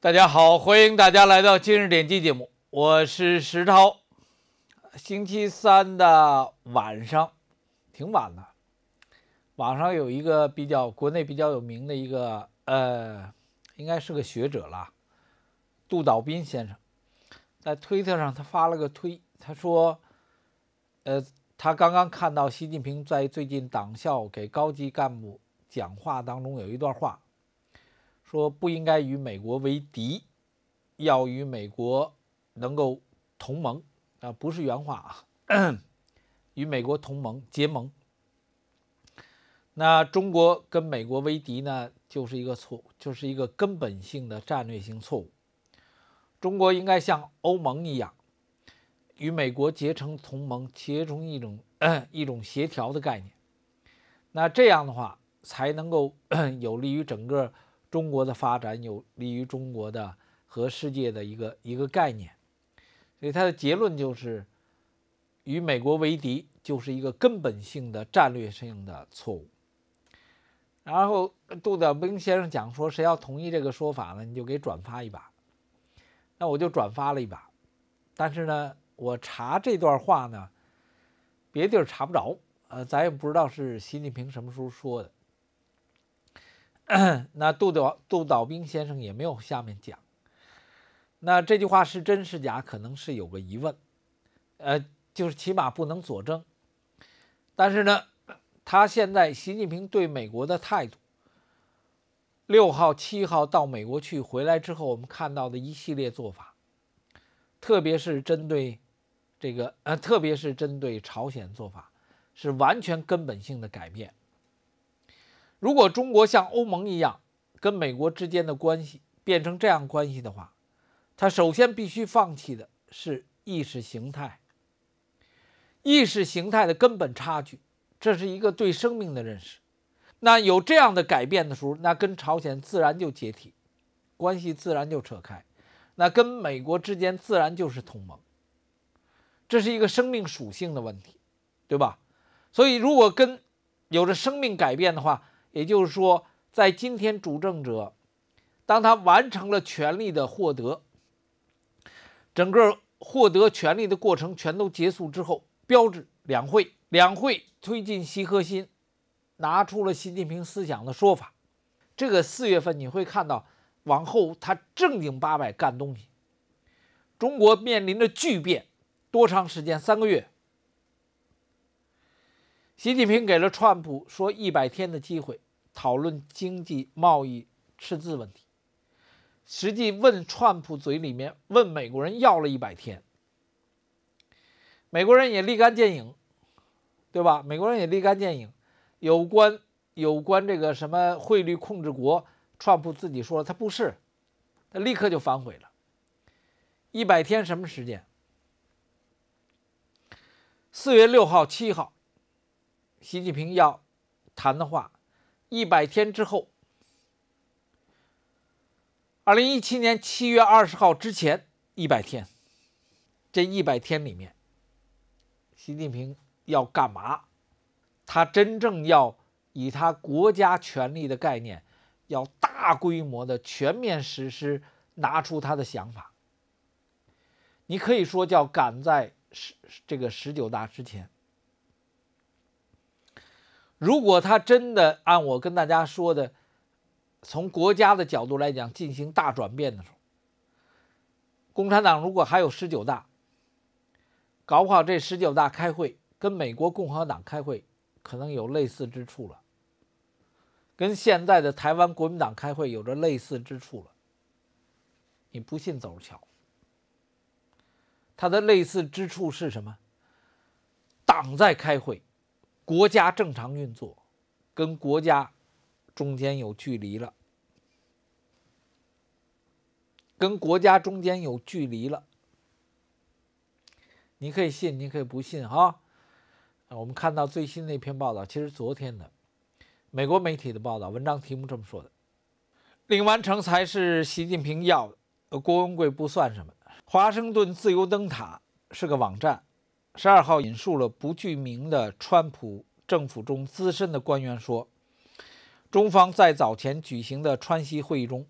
大家好，欢迎大家来到今日点击节目，我是石涛。星期三的晚上，挺晚了。网上有一个比较国内比较有名的一个呃，应该是个学者啦，杜岛斌先生，在推特上他发了个推，他说，呃，他刚刚看到习近平在最近党校给高级干部讲话当中有一段话。说不应该与美国为敌，要与美国能够同盟啊，不是原话啊，与美国同盟结盟。那中国跟美国为敌呢，就是一个错，就是一个根本性的战略性错误。中国应该像欧盟一样，与美国结成同盟，结成一种一种协调的概念。那这样的话，才能够 有利于整个。中国的发展有利于中国的和世界的一个一个概念，所以他的结论就是，与美国为敌就是一个根本性的战略性的错误。然后杜德兵先生讲说，谁要同意这个说法呢，你就给转发一把。那我就转发了一把，但是呢，我查这段话呢，别地儿查不着，呃，咱也不知道是习近平什么时候说的。那杜导杜导兵先生也没有下面讲，那这句话是真是假，可能是有个疑问，呃，就是起码不能佐证。但是呢，他现在习近平对美国的态度，六号七号到美国去，回来之后我们看到的一系列做法，特别是针对这个，呃，特别是针对朝鲜做法，是完全根本性的改变。如果中国像欧盟一样跟美国之间的关系变成这样关系的话，他首先必须放弃的是意识形态。意识形态的根本差距，这是一个对生命的认识。那有这样的改变的时候，那跟朝鲜自然就解体，关系自然就扯开，那跟美国之间自然就是同盟。这是一个生命属性的问题，对吧？所以，如果跟有着生命改变的话，也就是说，在今天主政者，当他完成了权力的获得，整个获得权力的过程全都结束之后，标志两会，两会推进习核心，拿出了习近平思想的说法。这个四月份你会看到，往后他正经八百干东西。中国面临着巨变，多长时间？三个月。习近平给了川普说一百天的机会，讨论经济贸易赤字问题。实际问川普嘴里面问美国人要了一百天，美国人也立竿见影，对吧？美国人也立竿见影。有关有关这个什么汇率控制国，川普自己说了他不是，他立刻就反悔了。一百天什么时间？四月六号、七号。习近平要谈的话，一百天之后，二零一七年七月二十号之前一百天，这一百天里面，习近平要干嘛？他真正要以他国家权力的概念，要大规模的全面实施，拿出他的想法。你可以说叫赶在十这个十九大之前。如果他真的按我跟大家说的，从国家的角度来讲进行大转变的时候，共产党如果还有十九大，搞不好这十九大开会跟美国共和党开会可能有类似之处了，跟现在的台湾国民党开会有着类似之处了。你不信，走着瞧。它的类似之处是什么？党在开会。国家正常运作，跟国家中间有距离了，跟国家中间有距离了。你可以信，你可以不信哈。我们看到最新那篇报道，其实昨天的美国媒体的报道，文章题目这么说的：领完成才是习近平要的，郭文贵不算什么。华盛顿自由灯塔是个网站。十二号，引述了不具名的川普政府中资深的官员说：“中方在早前举行的川西会议中，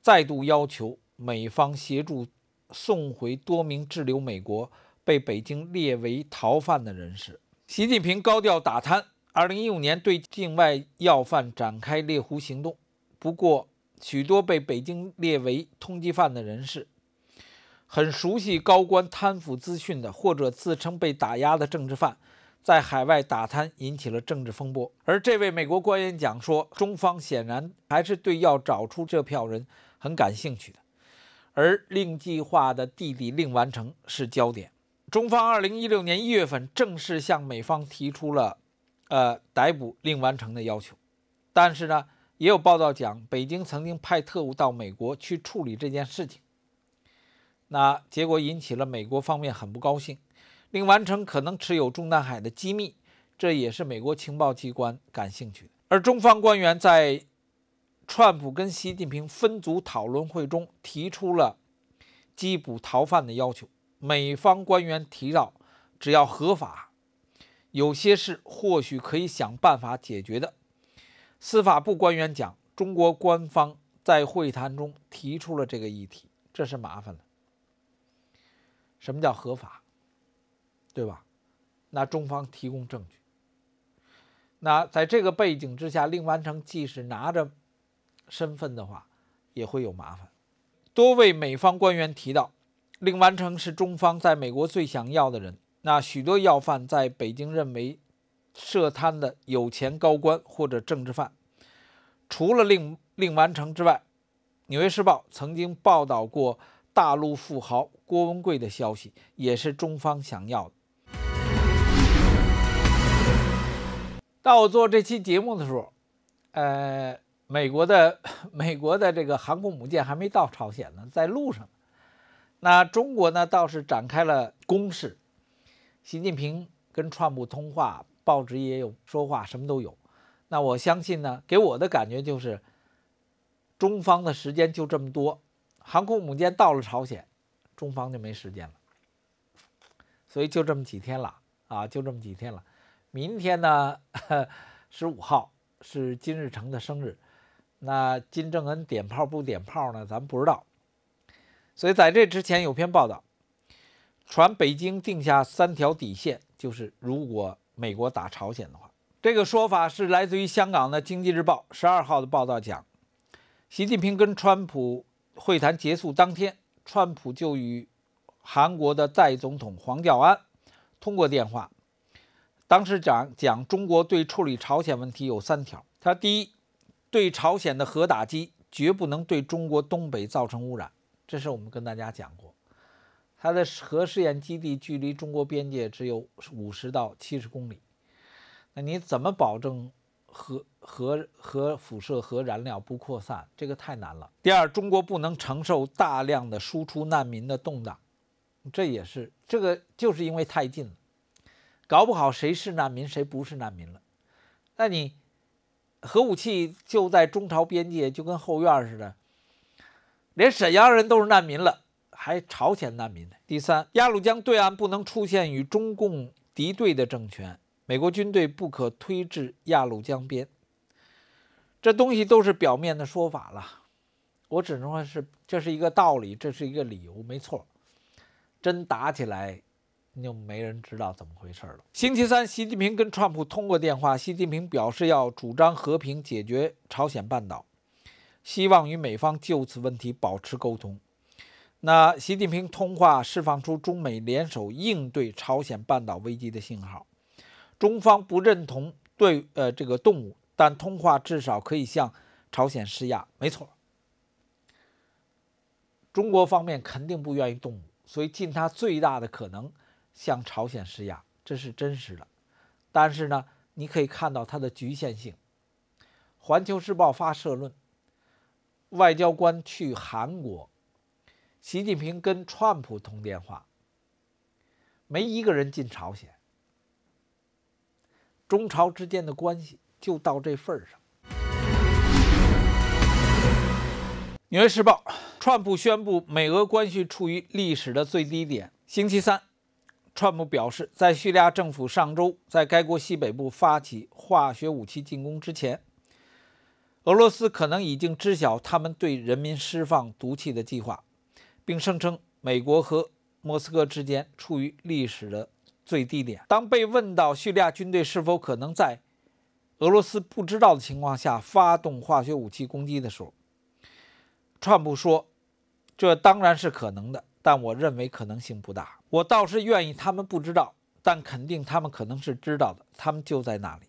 再度要求美方协助送回多名滞留美国、被北京列为逃犯的人士。”习近平高调打贪，二零一五年对境外要犯展开猎狐行动。不过，许多被北京列为通缉犯的人士。很熟悉高官贪腐资讯的，或者自称被打压的政治犯，在海外打贪引起了政治风波。而这位美国官员讲说，中方显然还是对要找出这票人很感兴趣的，而令计划的弟弟令完成是焦点。中方二零一六年一月份正式向美方提出了，呃，逮捕令完成的要求。但是呢，也有报道讲，北京曾经派特务到美国去处理这件事情。那结果引起了美国方面很不高兴，另完成可能持有中南海的机密，这也是美国情报机关感兴趣的。而中方官员在川普跟习近平分组讨论会中提出了缉捕逃犯的要求。美方官员提到，只要合法，有些事或许可以想办法解决的。司法部官员讲，中国官方在会谈中提出了这个议题，这是麻烦了。什么叫合法，对吧？那中方提供证据。那在这个背景之下，令完成即使拿着身份的话，也会有麻烦。多位美方官员提到，令完成是中方在美国最想要的人。那许多要犯在北京认为涉贪的有钱高官或者政治犯，除了令令完成之外，《纽约时报》曾经报道过。大陆富豪郭文贵的消息也是中方想要的。到我做这期节目的时候，呃，美国的 美国的这个航空母舰还没到朝鲜呢，在路上。那中国呢倒是展开了攻势，习近平跟川普通话，报纸也有说话，什么都有。那我相信呢，给我的感觉就是，中方的时间就这么多。航空母舰到了朝鲜，中方就没时间了，所以就这么几天了啊，就这么几天了。明天呢，十五号是金日成的生日，那金正恩点炮不点炮呢？咱们不知道。所以在这之前有篇报道，传北京定下三条底线，就是如果美国打朝鲜的话，这个说法是来自于香港的《经济日报》十二号的报道讲，习近平跟川普。会谈结束当天，川普就与韩国的代总统黄教安通过电话。当时讲讲中国对处理朝鲜问题有三条。他第一，对朝鲜的核打击绝不能对中国东北造成污染。这是我们跟大家讲过，他的核试验基地距离中国边界只有五十到七十公里。那你怎么保证？核核核辐射核燃料不扩散，这个太难了。第二，中国不能承受大量的输出难民的动荡，这也是这个就是因为太近了，搞不好谁是难民谁不是难民了。那你核武器就在中朝边界，就跟后院似的，连沈阳人都是难民了，还朝鲜难民呢？第三，鸭绿江对岸不能出现与中共敌对的政权。美国军队不可推至鸭绿江边，这东西都是表面的说法了。我只能说是这是一个道理，这是一个理由，没错。真打起来，就没人知道怎么回事了。星期三，习近平跟川普通过电话，习近平表示要主张和平解决朝鲜半岛，希望与美方就此问题保持沟通。那习近平通话释放出中美联手应对朝鲜半岛危机的信号。中方不认同对呃这个动武，但通话至少可以向朝鲜施压。没错，中国方面肯定不愿意动武，所以尽他最大的可能向朝鲜施压，这是真实的。但是呢，你可以看到它的局限性。《环球时报》发社论：外交官去韩国，习近平跟川普通电话，没一个人进朝鲜。中朝之间的关系就到这份儿上。纽约时报，川普宣布美俄关系处于历史的最低点。星期三，川普表示，在叙利亚政府上周在该国西北部发起化学武器进攻之前，俄罗斯可能已经知晓他们对人民释放毒气的计划，并声称美国和莫斯科之间处于历史的。最低点。当被问到叙利亚军队是否可能在俄罗斯不知道的情况下发动化学武器攻击的时候，川普说：“这当然是可能的，但我认为可能性不大。我倒是愿意他们不知道，但肯定他们可能是知道的。他们就在那里。”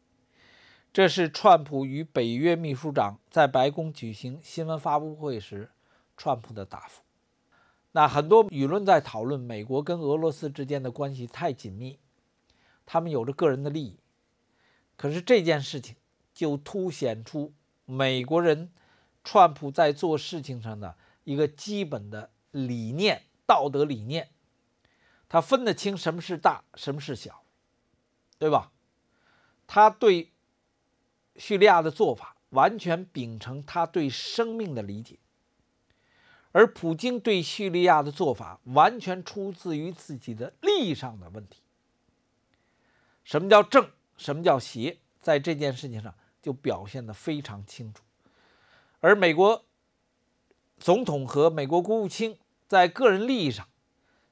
这是川普与北约秘书长在白宫举行新闻发布会时，川普的答复。那很多舆论在讨论美国跟俄罗斯之间的关系太紧密，他们有着个人的利益，可是这件事情就凸显出美国人川普在做事情上的一个基本的理念、道德理念，他分得清什么是大，什么是小，对吧？他对叙利亚的做法完全秉承他对生命的理解。而普京对叙利亚的做法，完全出自于自己的利益上的问题。什么叫正，什么叫邪，在这件事情上就表现的非常清楚。而美国总统和美国国务卿，在个人利益上、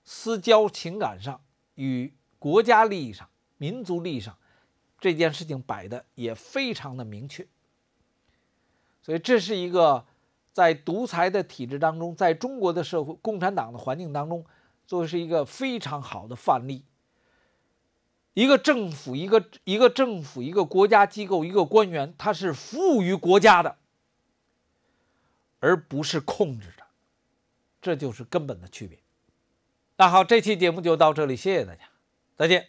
私交情感上与国家利益上、民族利益上，这件事情摆的也非常的明确。所以这是一个。在独裁的体制当中，在中国的社会共产党的环境当中，作为是一个非常好的范例。一个政府，一个一个政府，一个国家机构，一个官员，他是服务于国家的，而不是控制的，这就是根本的区别。那好，这期节目就到这里，谢谢大家，再见。